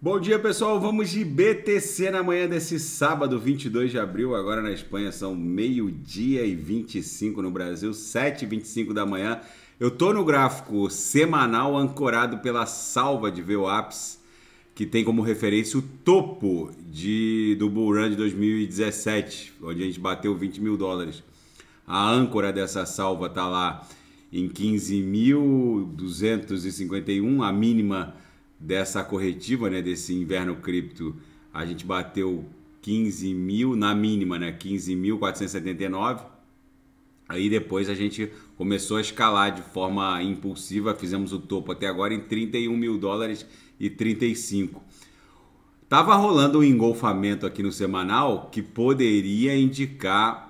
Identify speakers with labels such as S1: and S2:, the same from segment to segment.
S1: Bom dia, pessoal. Vamos de BTC na manhã desse sábado, 22 de abril. Agora na Espanha são meio-dia e 25 no Brasil, 7h25 da manhã. Eu tô no gráfico semanal ancorado pela salva de VWAPs, que tem como referência o topo de, do Bull Run de 2017, onde a gente bateu 20 mil dólares. A âncora dessa salva tá lá em 15.251, a mínima dessa corretiva, né, desse inverno cripto, a gente bateu 15 mil na mínima, né, 15.479. Aí depois a gente começou a escalar de forma impulsiva, fizemos o topo até agora em 31 mil dólares e 35. Tava rolando um engolfamento aqui no semanal que poderia indicar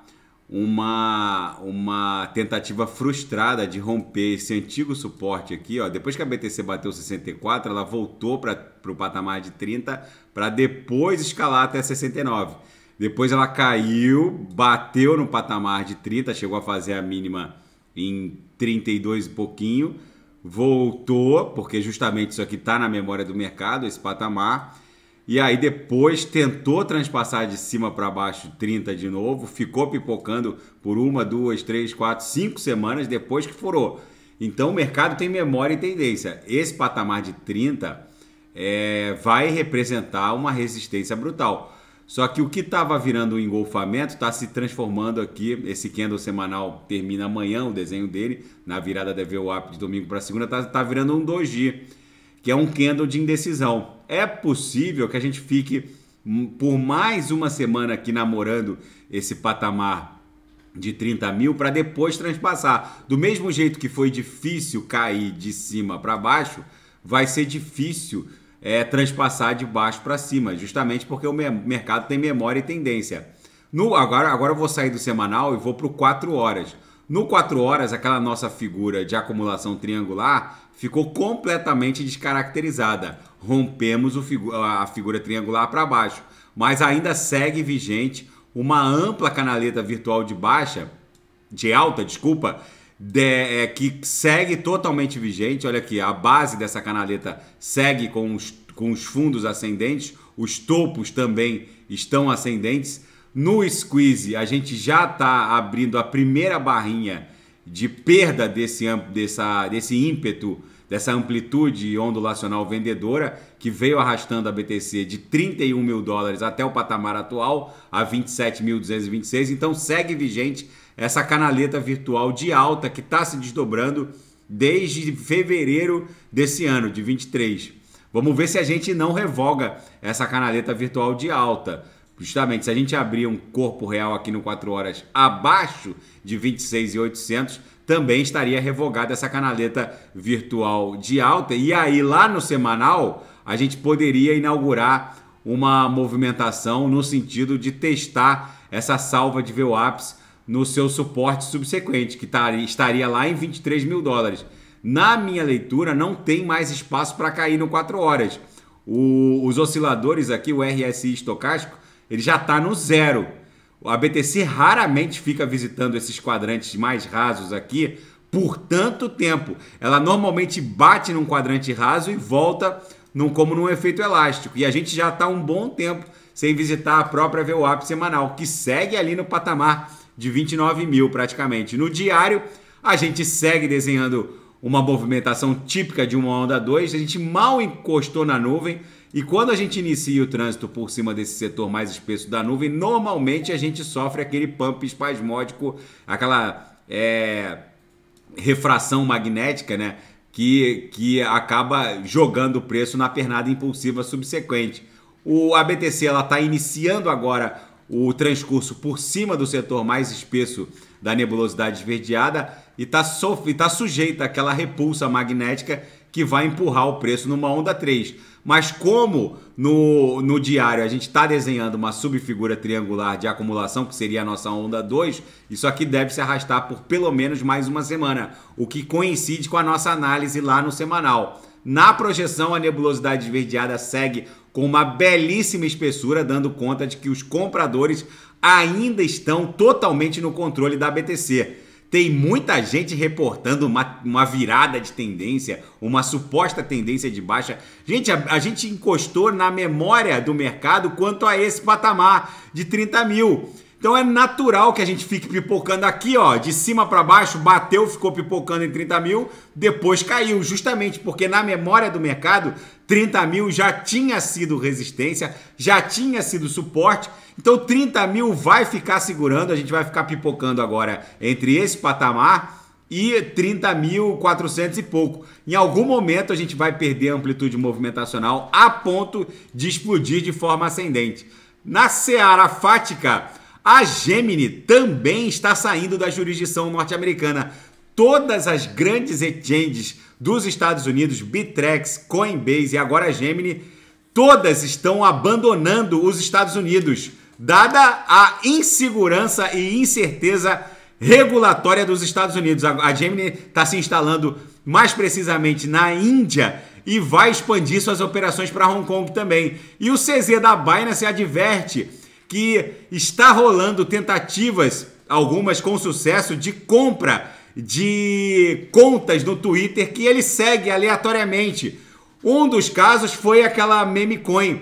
S1: uma, uma tentativa frustrada de romper esse antigo suporte aqui. Ó. Depois que a BTC bateu 64, ela voltou para o patamar de 30 para depois escalar até 69. Depois ela caiu, bateu no patamar de 30, chegou a fazer a mínima em 32 e pouquinho, voltou, porque justamente isso aqui está na memória do mercado, esse patamar e aí depois tentou transpassar de cima para baixo 30 de novo, ficou pipocando por uma, duas, três, quatro, cinco semanas depois que furou. Então o mercado tem memória e tendência. Esse patamar de 30 é, vai representar uma resistência brutal. Só que o que estava virando um engolfamento está se transformando aqui. Esse candle semanal termina amanhã, o desenho dele, na virada da VWAP de domingo para segunda, está tá virando um 2G que é um candle de indecisão. É possível que a gente fique hum, por mais uma semana aqui namorando esse patamar de 30 mil para depois transpassar. Do mesmo jeito que foi difícil cair de cima para baixo, vai ser difícil é, transpassar de baixo para cima, justamente porque o mercado tem memória e tendência. No, agora, agora eu vou sair do semanal e vou para o 4 horas. No 4 horas, aquela nossa figura de acumulação triangular ficou completamente descaracterizada. Rompemos figu a figura triangular para baixo, mas ainda segue vigente uma ampla canaleta virtual de baixa, de alta, desculpa, de, é, que segue totalmente vigente. Olha aqui, a base dessa canaleta segue com os, com os fundos ascendentes, os topos também estão ascendentes no squeeze, a gente já está abrindo a primeira barrinha de perda desse, dessa, desse ímpeto, dessa amplitude ondulacional vendedora que veio arrastando a BTC de 31 mil dólares até o patamar atual, a 27.226. Então segue vigente essa canaleta virtual de alta que está se desdobrando desde fevereiro desse ano, de 23. Vamos ver se a gente não revoga essa canaleta virtual de alta. Justamente, se a gente abrir um corpo real aqui no 4 horas abaixo de 26,800, também estaria revogada essa canaleta virtual de alta. E aí, lá no semanal, a gente poderia inaugurar uma movimentação no sentido de testar essa salva de VWAPs no seu suporte subsequente, que tá estaria lá em 23 mil dólares. Na minha leitura, não tem mais espaço para cair no 4 horas. O, os osciladores aqui, o RSI estocástico, ele já está no zero. A BTC raramente fica visitando esses quadrantes mais rasos aqui por tanto tempo. Ela normalmente bate num quadrante raso e volta num, como num efeito elástico. E a gente já está um bom tempo sem visitar a própria VWAP semanal, que segue ali no patamar de 29 mil praticamente. No diário, a gente segue desenhando uma movimentação típica de uma onda 2, a gente mal encostou na nuvem e quando a gente inicia o trânsito por cima desse setor mais espesso da nuvem, normalmente a gente sofre aquele pump espasmódico, aquela é, refração magnética, né? Que, que acaba jogando o preço na pernada impulsiva subsequente. O ABTC está iniciando agora o transcurso por cima do setor mais espesso da nebulosidade esverdeada e está tá sujeita àquela repulsa magnética que vai empurrar o preço numa onda 3. Mas como no, no diário a gente está desenhando uma subfigura triangular de acumulação, que seria a nossa onda 2, isso aqui deve se arrastar por pelo menos mais uma semana, o que coincide com a nossa análise lá no semanal. Na projeção, a nebulosidade esverdeada segue com uma belíssima espessura, dando conta de que os compradores ainda estão totalmente no controle da BTC. Tem muita gente reportando uma, uma virada de tendência, uma suposta tendência de baixa. Gente, a, a gente encostou na memória do mercado quanto a esse patamar de 30 mil. Então é natural que a gente fique pipocando aqui, ó, de cima para baixo, bateu, ficou pipocando em 30 mil, depois caiu, justamente porque na memória do mercado, 30 mil já tinha sido resistência, já tinha sido suporte, então 30 mil vai ficar segurando, a gente vai ficar pipocando agora entre esse patamar e 30.400 e pouco. Em algum momento a gente vai perder a amplitude movimentacional a ponto de explodir de forma ascendente. Na seara fática, a Gemini também está saindo da jurisdição norte-americana. Todas as grandes exchanges dos Estados Unidos, Bitrex, Coinbase e agora a Gemini, todas estão abandonando os Estados Unidos, dada a insegurança e incerteza regulatória dos Estados Unidos. A Gemini está se instalando mais precisamente na Índia e vai expandir suas operações para Hong Kong também. E o CZ da Binance adverte que está rolando tentativas, algumas com sucesso, de compra de contas no Twitter que ele segue aleatoriamente. Um dos casos foi aquela meme coin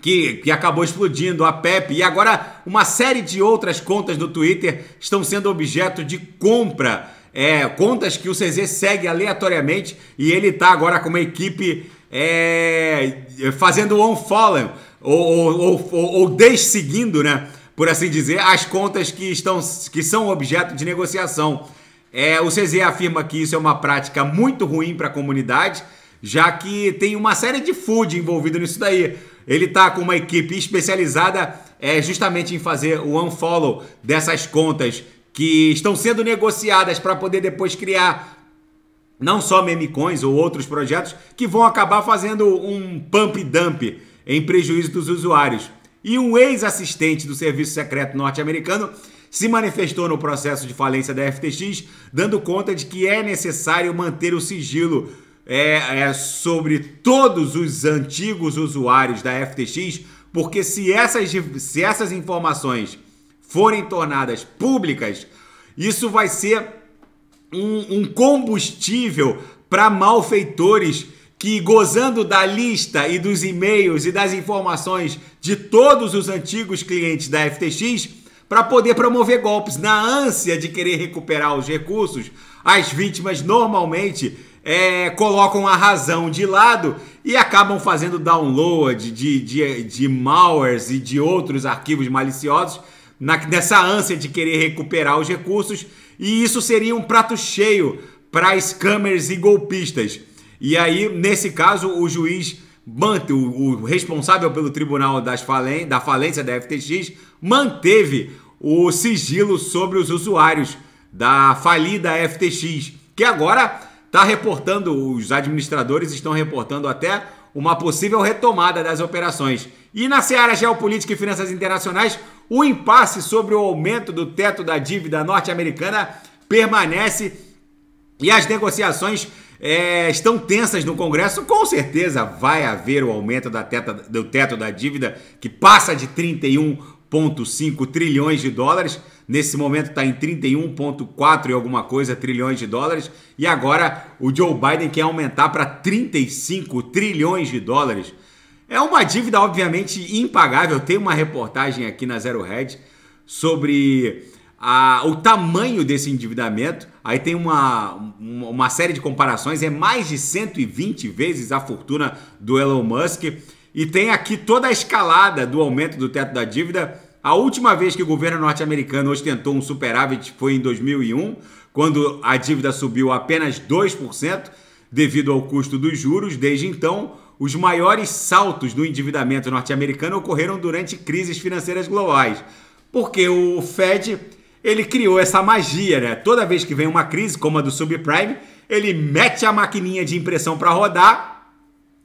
S1: que, que acabou explodindo, a Pepe, e agora uma série de outras contas no Twitter estão sendo objeto de compra. É, contas que o CZ segue aleatoriamente e ele está agora com uma equipe é, fazendo on-follow ou, ou, ou, ou desseguindo, né, por assim dizer, as contas que, estão, que são objeto de negociação. É, o CZ afirma que isso é uma prática muito ruim para a comunidade, já que tem uma série de food envolvido nisso daí. Ele está com uma equipe especializada é, justamente em fazer o unfollow dessas contas que estão sendo negociadas para poder depois criar não só coins ou outros projetos que vão acabar fazendo um pump dump em prejuízo dos usuários. E um ex-assistente do Serviço Secreto Norte-Americano se manifestou no processo de falência da FTX, dando conta de que é necessário manter o sigilo é, é, sobre todos os antigos usuários da FTX, porque se essas, se essas informações forem tornadas públicas, isso vai ser um, um combustível para malfeitores que gozando da lista e dos e-mails e das informações de todos os antigos clientes da FTX para poder promover golpes. Na ânsia de querer recuperar os recursos, as vítimas normalmente é, colocam a razão de lado e acabam fazendo download de, de, de malwares e de outros arquivos maliciosos na, nessa ânsia de querer recuperar os recursos. E isso seria um prato cheio para scammers e golpistas. E aí, nesse caso, o juiz mante, o, responsável pelo tribunal das falen da falência da FTX, manteve o sigilo sobre os usuários da falida FTX, que agora está reportando, os administradores estão reportando até uma possível retomada das operações. E na seara geopolítica e finanças internacionais, o impasse sobre o aumento do teto da dívida norte-americana permanece e as negociações é, estão tensas no Congresso, com certeza vai haver o aumento teta, do teto da dívida, que passa de 31,5 trilhões de dólares. Nesse momento está em 31,4 e alguma coisa trilhões de dólares. E agora o Joe Biden quer aumentar para 35 trilhões de dólares. É uma dívida, obviamente, impagável. Tem uma reportagem aqui na Zero Red sobre a, o tamanho desse endividamento, aí tem uma, uma série de comparações, é mais de 120 vezes a fortuna do Elon Musk. E tem aqui toda a escalada do aumento do teto da dívida. A última vez que o governo norte-americano ostentou um superávit foi em 2001, quando a dívida subiu apenas 2% devido ao custo dos juros. Desde então, os maiores saltos no endividamento norte-americano ocorreram durante crises financeiras globais porque o Fed ele criou essa magia, né? Toda vez que vem uma crise, como a do subprime, ele mete a maquininha de impressão para rodar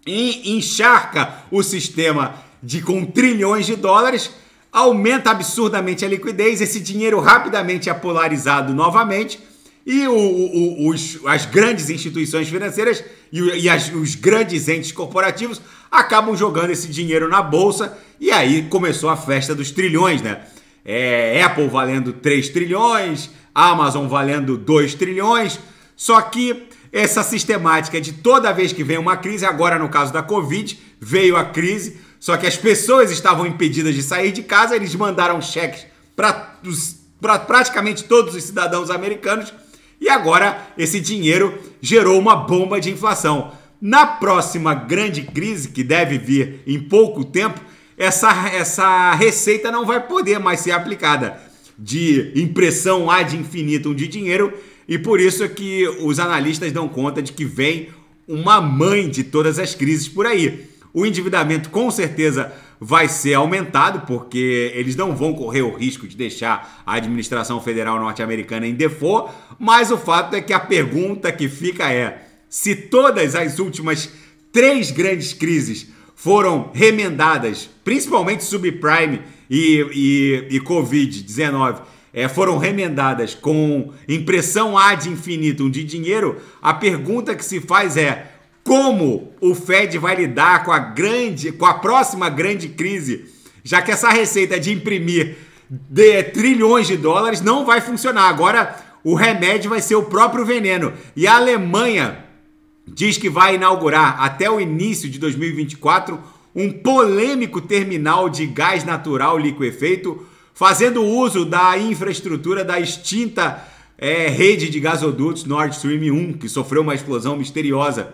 S1: e encharca o sistema de com trilhões de dólares, aumenta absurdamente a liquidez, esse dinheiro rapidamente é polarizado novamente e o, o, os, as grandes instituições financeiras e, e as, os grandes entes corporativos acabam jogando esse dinheiro na bolsa e aí começou a festa dos trilhões, né? é, Apple valendo 3 trilhões, Amazon valendo 2 trilhões. Só que essa sistemática de toda vez que vem uma crise, agora no caso da Covid, veio a crise, só que as pessoas estavam impedidas de sair de casa, eles mandaram cheques para praticamente todos os cidadãos americanos e agora esse dinheiro gerou uma bomba de inflação. Na próxima grande crise, que deve vir em pouco tempo, essa, essa receita não vai poder mais ser aplicada de impressão ad infinitum de dinheiro e por isso é que os analistas dão conta de que vem uma mãe de todas as crises por aí. O endividamento com certeza vai ser aumentado, porque eles não vão correr o risco de deixar a administração federal norte-americana em default, mas o fato é que a pergunta que fica é: se todas as últimas três grandes crises foram remendadas, principalmente subprime e, e, e Covid-19, é, foram remendadas com impressão ad infinitum de dinheiro, a pergunta que se faz é como o Fed vai lidar com a grande, com a próxima grande crise, já que essa receita de imprimir de trilhões de dólares não vai funcionar. Agora o remédio vai ser o próprio veneno. E a Alemanha diz que vai inaugurar até o início de 2024 um polêmico terminal de gás natural liquefeito, fazendo uso da infraestrutura da extinta é, rede de gasodutos Nord Stream 1, que sofreu uma explosão misteriosa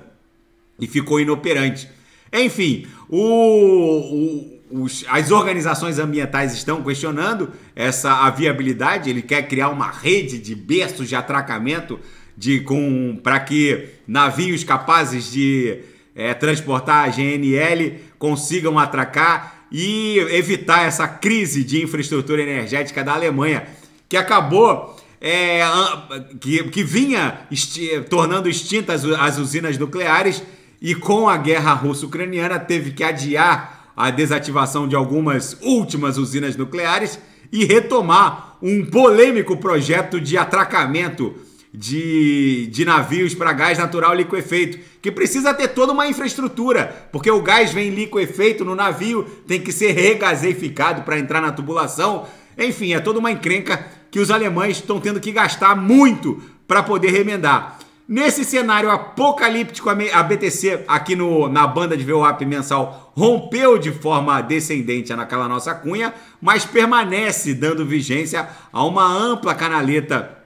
S1: e ficou inoperante. Enfim, o, o, os, as organizações ambientais estão questionando essa a viabilidade. Ele quer criar uma rede de berços de atracamento de com para que navios capazes de é, transportar a GNL consigam atracar e evitar essa crise de infraestrutura energética da Alemanha, que acabou é, que, que vinha esti, tornando extintas as usinas nucleares e com a guerra russo-ucraniana teve que adiar a desativação de algumas últimas usinas nucleares e retomar um polêmico projeto de atracamento de, de navios para gás natural liquefeito, que precisa ter toda uma infraestrutura, porque o gás vem liquefeito no navio, tem que ser regaseificado para entrar na tubulação. Enfim, é toda uma encrenca que os alemães estão tendo que gastar muito para poder remendar. Nesse cenário apocalíptico, a BTC aqui no, na banda de VWAP mensal rompeu de forma descendente naquela nossa cunha, mas permanece dando vigência a uma ampla canaleta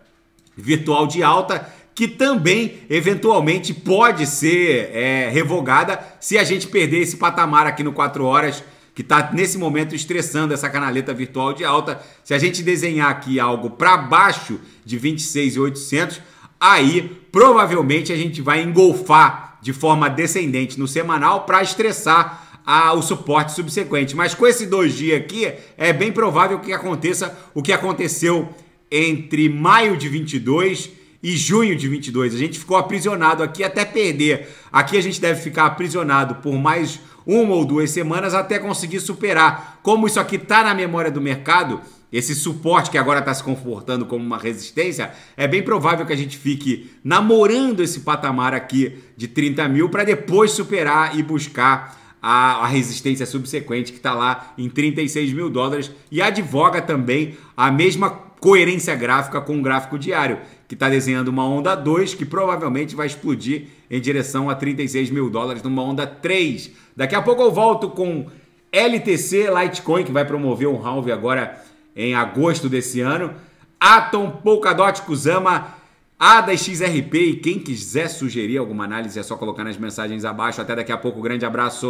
S1: virtual de alta, que também eventualmente pode ser é, revogada se a gente perder esse patamar aqui no 4 horas, que está nesse momento estressando essa canaleta virtual de alta. Se a gente desenhar aqui algo para baixo de 26,800, aí provavelmente a gente vai engolfar de forma descendente no semanal para estressar a, o suporte subsequente. Mas com esses dois dias aqui, é bem provável que aconteça o que aconteceu entre maio de 22 e junho de 22. A gente ficou aprisionado aqui até perder. Aqui a gente deve ficar aprisionado por mais uma ou duas semanas até conseguir superar. Como isso aqui está na memória do mercado, esse suporte que agora está se comportando como uma resistência, é bem provável que a gente fique namorando esse patamar aqui de 30 mil para depois superar e buscar a, a resistência subsequente, que está lá em 36 mil dólares, e advoga também a mesma coerência gráfica com o gráfico diário, que está desenhando uma onda 2 que provavelmente vai explodir em direção a 36 mil dólares numa onda 3. Daqui a pouco eu volto com LTC Litecoin, que vai promover um halve agora em agosto desse ano. Atom, Polkadot, Kusama, ADA XRP e quem quiser sugerir alguma análise é só colocar nas mensagens abaixo. Até daqui a pouco, grande abraço.